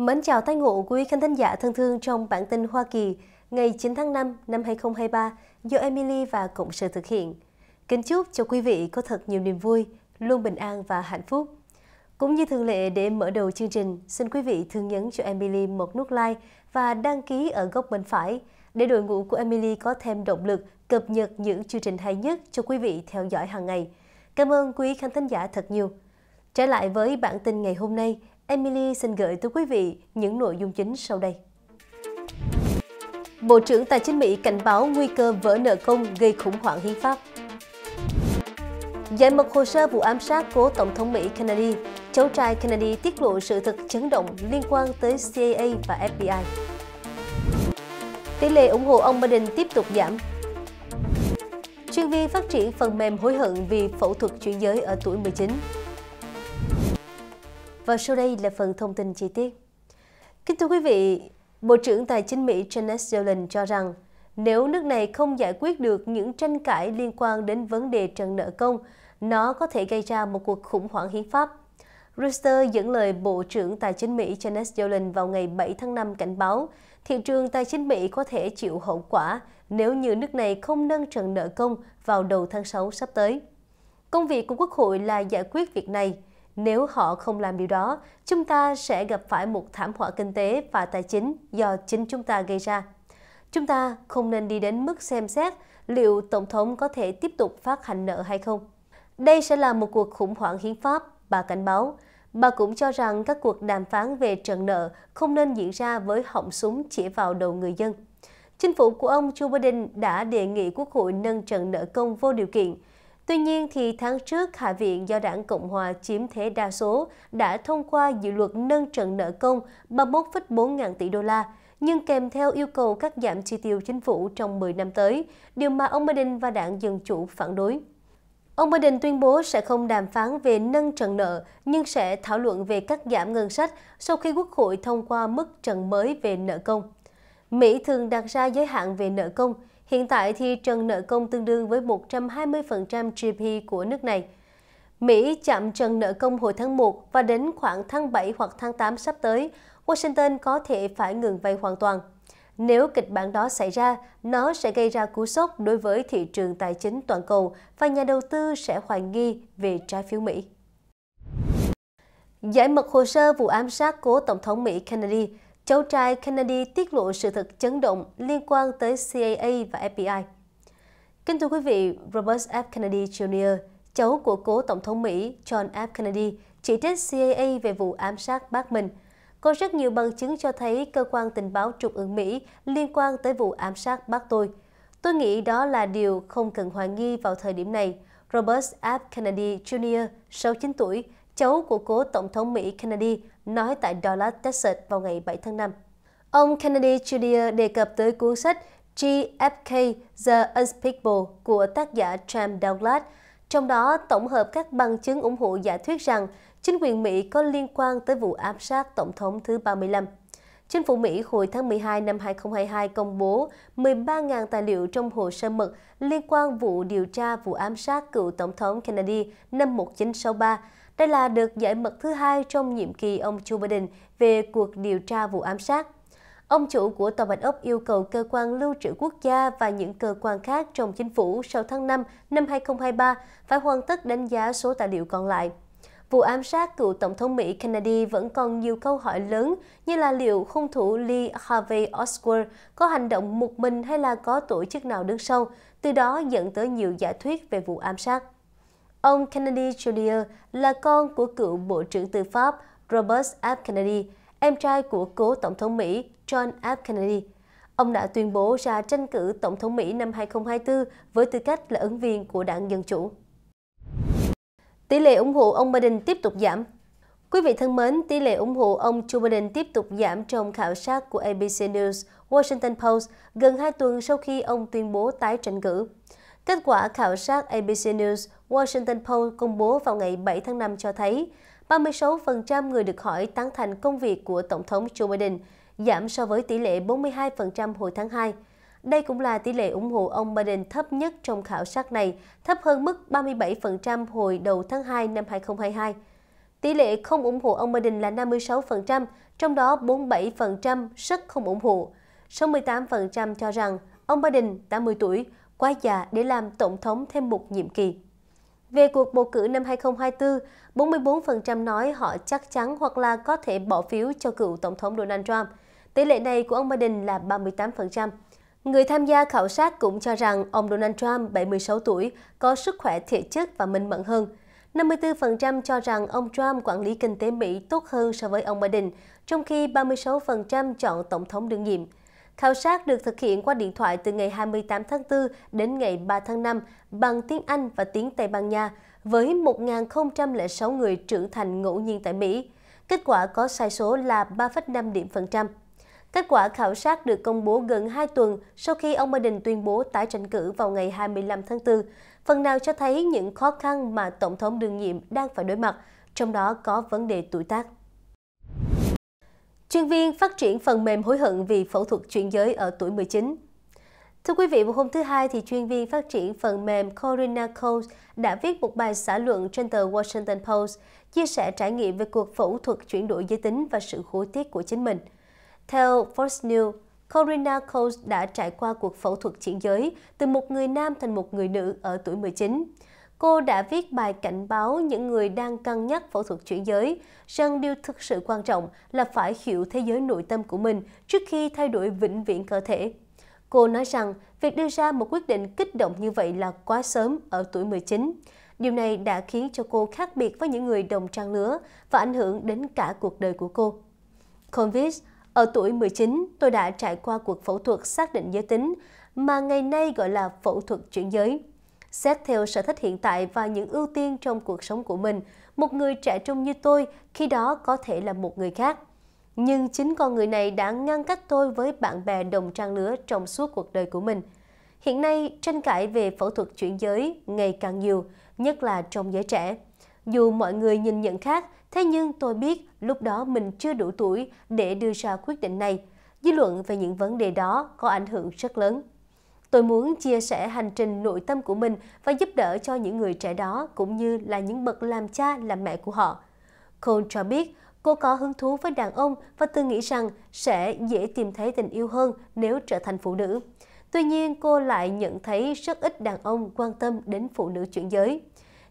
Mến chào tay ngộ quý khán thính giả thân thương trong bản tin Hoa Kỳ ngày 9 tháng 5 năm 2023 do Emily và Cộng sự thực hiện. Kính chúc cho quý vị có thật nhiều niềm vui, luôn bình an và hạnh phúc. Cũng như thường lệ để mở đầu chương trình, xin quý vị thương nhấn cho Emily một nút like và đăng ký ở góc bên phải để đội ngũ của Emily có thêm động lực cập nhật những chương trình hay nhất cho quý vị theo dõi hàng ngày. Cảm ơn quý khán thính giả thật nhiều. Trở lại với bản tin ngày hôm nay – Emily xin gửi tới quý vị những nội dung chính sau đây. Bộ trưởng Tài chính Mỹ cảnh báo nguy cơ vỡ nợ công gây khủng hoảng hiến pháp. Giải mật hồ sơ vụ ám sát cố Tổng thống Mỹ Kennedy, cháu trai Kennedy tiết lộ sự thật chấn động liên quan tới CIA và FBI. Tỷ lệ ủng hộ ông Biden tiếp tục giảm. Chuyên viên phát triển phần mềm hối hận vì phẫu thuật chuyển giới ở tuổi 19. Và sau đây là phần thông tin chi tiết. Kính thưa quý vị, Bộ trưởng Tài chính Mỹ Janet Yellen cho rằng nếu nước này không giải quyết được những tranh cãi liên quan đến vấn đề trần nợ công, nó có thể gây ra một cuộc khủng hoảng hiến pháp. Reuters dẫn lời Bộ trưởng Tài chính Mỹ Janet Yellen vào ngày 7 tháng 5 cảnh báo thị trường tài chính Mỹ có thể chịu hậu quả nếu như nước này không nâng trần nợ công vào đầu tháng 6 sắp tới. Công việc của Quốc hội là giải quyết việc này – nếu họ không làm điều đó, chúng ta sẽ gặp phải một thảm họa kinh tế và tài chính do chính chúng ta gây ra. Chúng ta không nên đi đến mức xem xét liệu Tổng thống có thể tiếp tục phát hành nợ hay không. Đây sẽ là một cuộc khủng hoảng hiến pháp, bà cảnh báo. Bà cũng cho rằng các cuộc đàm phán về trần nợ không nên diễn ra với họng súng chỉ vào đầu người dân. Chính phủ của ông Joe Biden đã đề nghị Quốc hội nâng trần nợ công vô điều kiện – Tuy nhiên, thì tháng trước, Hạ viện do đảng Cộng hòa chiếm thế đa số đã thông qua dự luật nâng trần nợ công 31,4 ngàn tỷ đô la, nhưng kèm theo yêu cầu cắt giảm chi tiêu chính phủ trong 10 năm tới, điều mà ông Biden và đảng Dân Chủ phản đối. Ông Biden tuyên bố sẽ không đàm phán về nâng trần nợ, nhưng sẽ thảo luận về cắt giảm ngân sách sau khi Quốc hội thông qua mức trần mới về nợ công. Mỹ thường đặt ra giới hạn về nợ công, Hiện tại thì trần nợ công tương đương với 120% GDP của nước này. Mỹ chạm trần nợ công hồi tháng 1 và đến khoảng tháng 7 hoặc tháng 8 sắp tới, Washington có thể phải ngừng vay hoàn toàn. Nếu kịch bản đó xảy ra, nó sẽ gây ra cú sốc đối với thị trường tài chính toàn cầu và nhà đầu tư sẽ hoài nghi về trái phiếu Mỹ. Giải mật hồ sơ vụ ám sát cố Tổng thống Mỹ Kennedy cháu trai Kennedy tiết lộ sự thật chấn động liên quan tới CIA và FBI. Kính thưa quý vị, Robert F. Kennedy Jr., cháu của cố Tổng thống Mỹ John F. Kennedy, chỉ trích CIA về vụ ám sát bác mình. Có rất nhiều bằng chứng cho thấy cơ quan tình báo trục ương Mỹ liên quan tới vụ ám sát bác tôi. Tôi nghĩ đó là điều không cần hoài nghi vào thời điểm này. Robert F. Kennedy Jr., 69 tuổi, cháu của cố Tổng thống Mỹ Kennedy, nói tại Dallas, Texas vào ngày 7 tháng 5. Ông Kennedy Jr. đề cập tới cuốn sách GFK The Unspeakable của tác giả Tram Douglas, trong đó tổng hợp các bằng chứng ủng hộ giả thuyết rằng chính quyền Mỹ có liên quan tới vụ ám sát Tổng thống thứ 35. Chính phủ Mỹ hồi tháng 12 năm 2022 công bố 13.000 tài liệu trong hồ sơ mật liên quan vụ điều tra vụ ám sát cựu Tổng thống Kennedy năm 1963, đây là được giải mật thứ hai trong nhiệm kỳ ông Joe Biden về cuộc điều tra vụ ám sát. Ông chủ của Tòa Bạch Ốc yêu cầu cơ quan lưu trữ quốc gia và những cơ quan khác trong chính phủ sau tháng 5 năm 2023 phải hoàn tất đánh giá số tài liệu còn lại. Vụ ám sát cựu Tổng thống Mỹ Kennedy vẫn còn nhiều câu hỏi lớn như là liệu hung thủ Lee Harvey Oswald có hành động một mình hay là có tổ chức nào đứng sau, từ đó dẫn tới nhiều giả thuyết về vụ ám sát. Ông Kennedy Jr. là con của cựu Bộ trưởng Tư pháp Robert F. Kennedy, em trai của cố Tổng thống Mỹ John F. Kennedy. Ông đã tuyên bố ra tranh cử Tổng thống Mỹ năm 2024 với tư cách là ứng viên của đảng Dân Chủ. Tỷ lệ ủng hộ ông Biden tiếp tục giảm. Quý vị thân mến, tỷ lệ ủng hộ ông Joe Biden tiếp tục giảm trong khảo sát của ABC News, Washington Post gần 2 tuần sau khi ông tuyên bố tái tranh cử. Kết quả khảo sát ABC News, Washington Post công bố vào ngày 7 tháng 5 cho thấy 36% người được hỏi tán thành công việc của Tổng thống Joe Biden, giảm so với tỷ lệ 42% hồi tháng 2. Đây cũng là tỷ lệ ủng hộ ông Biden thấp nhất trong khảo sát này, thấp hơn mức 37% hồi đầu tháng 2 năm 2022. Tỷ lệ không ủng hộ ông Biden là 56%, trong đó 47% rất không ủng hộ. 68% cho rằng ông Biden, 80 tuổi, quá già để làm tổng thống thêm một nhiệm kỳ. Về cuộc bầu cử năm 2024, 44% nói họ chắc chắn hoặc là có thể bỏ phiếu cho cựu Tổng thống Donald Trump. Tỷ lệ này của ông Biden là 38%. Người tham gia khảo sát cũng cho rằng ông Donald Trump, 76 tuổi, có sức khỏe thể chất và minh mẫn hơn. 54% cho rằng ông Trump quản lý kinh tế Mỹ tốt hơn so với ông Biden, trong khi 36% chọn Tổng thống đương nhiệm. Khảo sát được thực hiện qua điện thoại từ ngày 28 tháng 4 đến ngày 3 tháng 5 bằng tiếng Anh và tiếng Tây Ban Nha với 1.006 người trưởng thành ngẫu nhiên tại Mỹ. Kết quả có sai số là 3,5 điểm phần trăm. Kết quả khảo sát được công bố gần 2 tuần sau khi ông Biden tuyên bố tái tranh cử vào ngày 25 tháng 4, phần nào cho thấy những khó khăn mà Tổng thống đương nhiệm đang phải đối mặt, trong đó có vấn đề tuổi tác chuyên viên phát triển phần mềm hối hận vì phẫu thuật chuyển giới ở tuổi 19. Thưa quý vị, vào hôm thứ Hai, thì chuyên viên phát triển phần mềm Corinna Coles đã viết một bài xã luận trên tờ Washington Post, chia sẻ trải nghiệm về cuộc phẫu thuật chuyển đổi giới tính và sự hối tiếc của chính mình. Theo Fox News, Corinna Coles đã trải qua cuộc phẫu thuật chuyển giới từ một người nam thành một người nữ ở tuổi 19. Cô đã viết bài cảnh báo những người đang cân nhắc phẫu thuật chuyển giới rằng điều thực sự quan trọng là phải hiểu thế giới nội tâm của mình trước khi thay đổi vĩnh viễn cơ thể. Cô nói rằng việc đưa ra một quyết định kích động như vậy là quá sớm ở tuổi 19. Điều này đã khiến cho cô khác biệt với những người đồng trang lứa và ảnh hưởng đến cả cuộc đời của cô. Convis, ở tuổi 19, tôi đã trải qua cuộc phẫu thuật xác định giới tính mà ngày nay gọi là phẫu thuật chuyển giới. Xét theo sở thích hiện tại và những ưu tiên trong cuộc sống của mình, một người trẻ trung như tôi khi đó có thể là một người khác. Nhưng chính con người này đã ngăn cách tôi với bạn bè đồng trang lứa trong suốt cuộc đời của mình. Hiện nay, tranh cãi về phẫu thuật chuyển giới ngày càng nhiều, nhất là trong giới trẻ. Dù mọi người nhìn nhận khác, thế nhưng tôi biết lúc đó mình chưa đủ tuổi để đưa ra quyết định này. Dư luận về những vấn đề đó có ảnh hưởng rất lớn. Tôi muốn chia sẻ hành trình nội tâm của mình và giúp đỡ cho những người trẻ đó cũng như là những bậc làm cha, làm mẹ của họ. Cole cho biết cô có hứng thú với đàn ông và tư nghĩ rằng sẽ dễ tìm thấy tình yêu hơn nếu trở thành phụ nữ. Tuy nhiên, cô lại nhận thấy rất ít đàn ông quan tâm đến phụ nữ chuyển giới.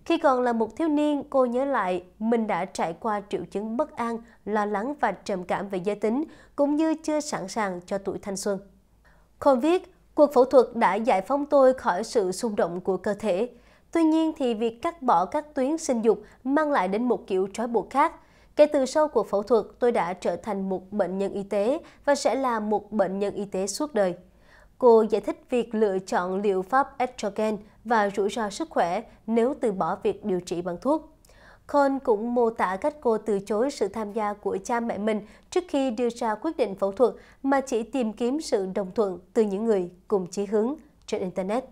Khi còn là một thiếu niên, cô nhớ lại mình đã trải qua triệu chứng bất an, lo lắng và trầm cảm về giới tính, cũng như chưa sẵn sàng cho tuổi thanh xuân. Không viết, Cuộc phẫu thuật đã giải phóng tôi khỏi sự xung động của cơ thể. Tuy nhiên thì việc cắt bỏ các tuyến sinh dục mang lại đến một kiểu trói buộc khác. Kể từ sau cuộc phẫu thuật, tôi đã trở thành một bệnh nhân y tế và sẽ là một bệnh nhân y tế suốt đời. Cô giải thích việc lựa chọn liệu pháp estrogen và rủi ro sức khỏe nếu từ bỏ việc điều trị bằng thuốc. Cole cũng mô tả cách cô từ chối sự tham gia của cha mẹ mình trước khi đưa ra quyết định phẫu thuật mà chỉ tìm kiếm sự đồng thuận từ những người cùng chí hướng trên Internet.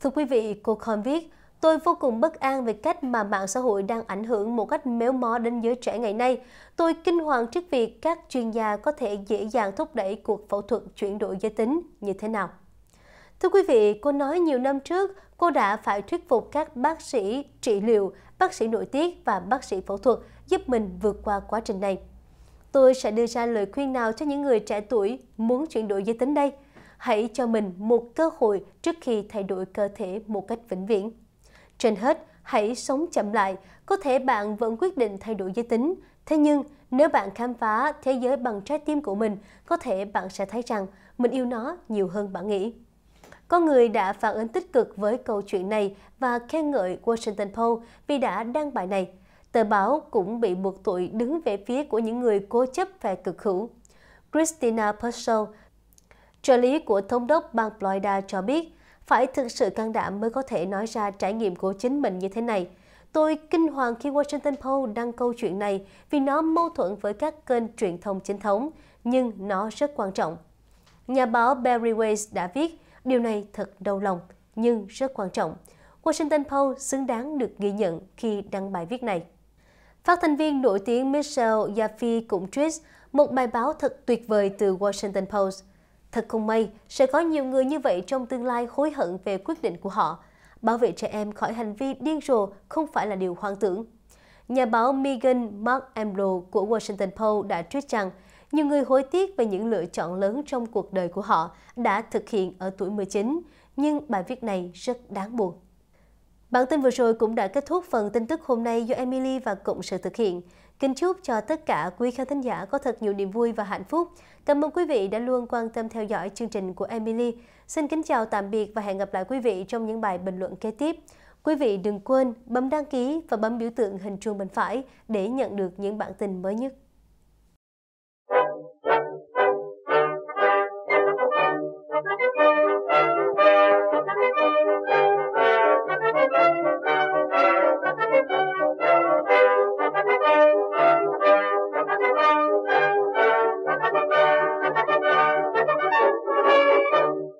Thưa quý vị, cô Cole viết, Tôi vô cùng bất an về cách mà mạng xã hội đang ảnh hưởng một cách méo mó đến giới trẻ ngày nay. Tôi kinh hoàng trước việc các chuyên gia có thể dễ dàng thúc đẩy cuộc phẫu thuật chuyển đổi giới tính như thế nào. Thưa quý vị, cô nói nhiều năm trước, cô đã phải thuyết phục các bác sĩ trị liệu, bác sĩ nội tiết và bác sĩ phẫu thuật giúp mình vượt qua quá trình này. Tôi sẽ đưa ra lời khuyên nào cho những người trẻ tuổi muốn chuyển đổi giới tính đây? Hãy cho mình một cơ hội trước khi thay đổi cơ thể một cách vĩnh viễn. Trên hết, hãy sống chậm lại. Có thể bạn vẫn quyết định thay đổi giới tính, thế nhưng nếu bạn khám phá thế giới bằng trái tim của mình, có thể bạn sẽ thấy rằng mình yêu nó nhiều hơn bạn nghĩ. Có người đã phản ứng tích cực với câu chuyện này và khen ngợi Washington Post vì đã đăng bài này. Tờ báo cũng bị buộc tội đứng về phía của những người cố chấp và cực hữu. Christina Purcell, trợ lý của thống đốc bang Florida cho biết, phải thực sự can đảm mới có thể nói ra trải nghiệm của chính mình như thế này. Tôi kinh hoàng khi Washington Post đăng câu chuyện này vì nó mâu thuẫn với các kênh truyền thông chính thống, nhưng nó rất quan trọng. Nhà báo Barry Weiss đã viết, Điều này thật đau lòng nhưng rất quan trọng. Washington Post xứng đáng được ghi nhận khi đăng bài viết này. Phát thanh viên nổi tiếng Michelle Yaffe cũng tweet một bài báo thật tuyệt vời từ Washington Post. Thật không may, sẽ có nhiều người như vậy trong tương lai hối hận về quyết định của họ. Bảo vệ trẻ em khỏi hành vi điên rồ không phải là điều hoang tưởng. Nhà báo Megan Mark Amlo của Washington Post đã tweet rằng nhiều người hối tiếc về những lựa chọn lớn trong cuộc đời của họ đã thực hiện ở tuổi 19, nhưng bài viết này rất đáng buồn. Bản tin vừa rồi cũng đã kết thúc phần tin tức hôm nay do Emily và Cộng sự thực hiện. Kính chúc cho tất cả quý khán thính giả có thật nhiều niềm vui và hạnh phúc. Cảm ơn quý vị đã luôn quan tâm theo dõi chương trình của Emily. Xin kính chào tạm biệt và hẹn gặp lại quý vị trong những bài bình luận kế tiếp. Quý vị đừng quên bấm đăng ký và bấm biểu tượng hình chuông bên phải để nhận được những bản tin mới nhất.